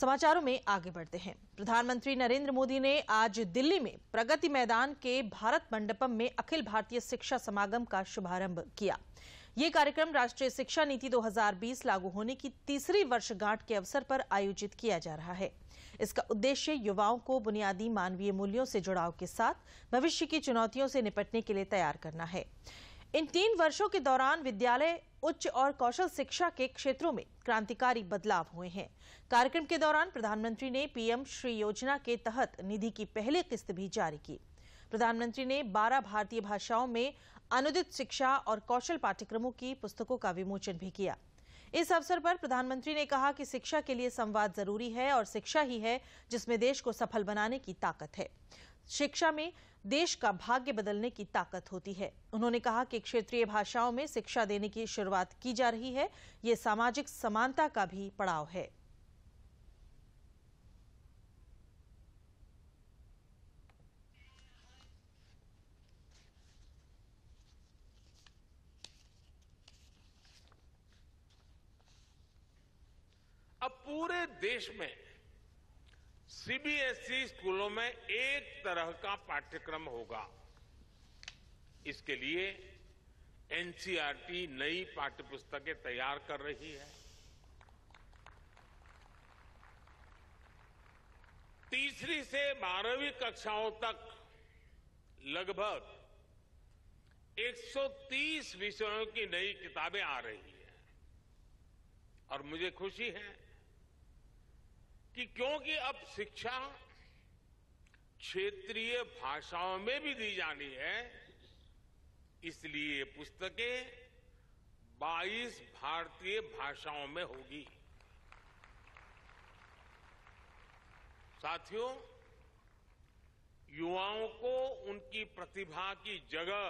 समाचारों में आगे बढ़ते हैं प्रधानमंत्री नरेंद्र मोदी ने आज दिल्ली में प्रगति मैदान के भारत मंडपम में अखिल भारतीय शिक्षा समागम का शुभारंभ किया ये कार्यक्रम राष्ट्रीय शिक्षा नीति 2020 लागू होने की तीसरी वर्षगांठ के अवसर पर आयोजित किया जा रहा है इसका उद्देश्य युवाओं को बुनियादी मानवीय मूल्यों से जुड़ाव के साथ भविष्य की चुनौतियों से निपटने के लिए तैयार करना है इन तीन वर्षों के दौरान विद्यालय उच्च और कौशल शिक्षा के क्षेत्रों में क्रांतिकारी बदलाव हुए हैं कार्यक्रम के दौरान प्रधानमंत्री ने पीएम श्री योजना के तहत निधि की पहली किस्त भी जारी की प्रधानमंत्री ने 12 भारतीय भाषाओं में अनुदित शिक्षा और कौशल पाठ्यक्रमों की पुस्तकों का विमोचन भी किया इस अवसर पर प्रधानमंत्री ने कहा कि शिक्षा के लिए संवाद जरूरी है और शिक्षा ही है जिसमें देश को सफल बनाने की ताकत है शिक्षा में देश का भाग्य बदलने की ताकत होती है उन्होंने कहा कि क्षेत्रीय भाषाओं में शिक्षा देने की शुरुआत की जा रही है ये सामाजिक समानता का भी पड़ाव है अब पूरे देश में सीबीएसई e स्कूलों में एक तरह का पाठ्यक्रम होगा इसके लिए एनसीईआरटी e नई पाठ्यपुस्तकें तैयार कर रही है तीसरी से बारहवीं कक्षाओं तक लगभग 130 विषयों की नई किताबें आ रही है और मुझे खुशी है कि क्योंकि अब शिक्षा क्षेत्रीय भाषाओं में भी दी जानी है इसलिए पुस्तकें 22 भारतीय भाषाओं में होगी साथियों युवाओं को उनकी प्रतिभा की जगह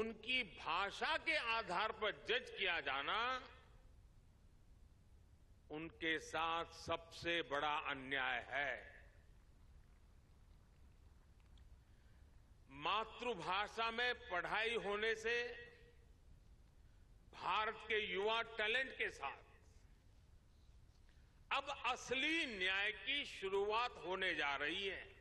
उनकी भाषा के आधार पर जज किया जाना उनके साथ सबसे बड़ा अन्याय है मातृभाषा में पढ़ाई होने से भारत के युवा टैलेंट के साथ अब असली न्याय की शुरुआत होने जा रही है